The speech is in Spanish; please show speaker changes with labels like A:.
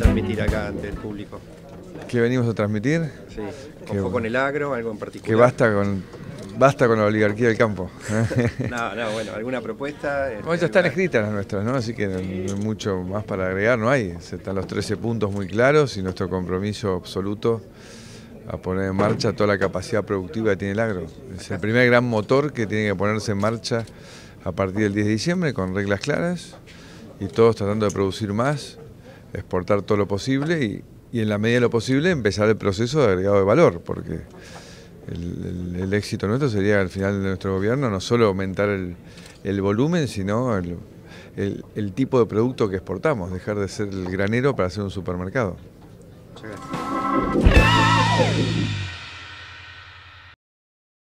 A: transmitir acá ante el público.
B: ¿Qué venimos a transmitir? Sí, con el
A: agro, algo en particular. Que basta
B: con, basta con la oligarquía del campo.
A: no, no, bueno, alguna propuesta. Este, bueno, ya
B: están escritas las nuestras, ¿no? Así que hay mucho más para agregar no hay. Están los 13 puntos muy claros y nuestro compromiso absoluto a poner en marcha toda la capacidad productiva que tiene el agro. Es el primer gran motor que tiene que ponerse en marcha a partir del 10 de diciembre con reglas claras y todos tratando de producir más exportar todo lo posible y, en la medida de lo posible empezar el proceso de agregado de valor, porque el, éxito nuestro sería al final de nuestro gobierno no solo aumentar el, volumen, sino el, el tipo de producto que exportamos, dejar de ser el granero para ser un supermercado.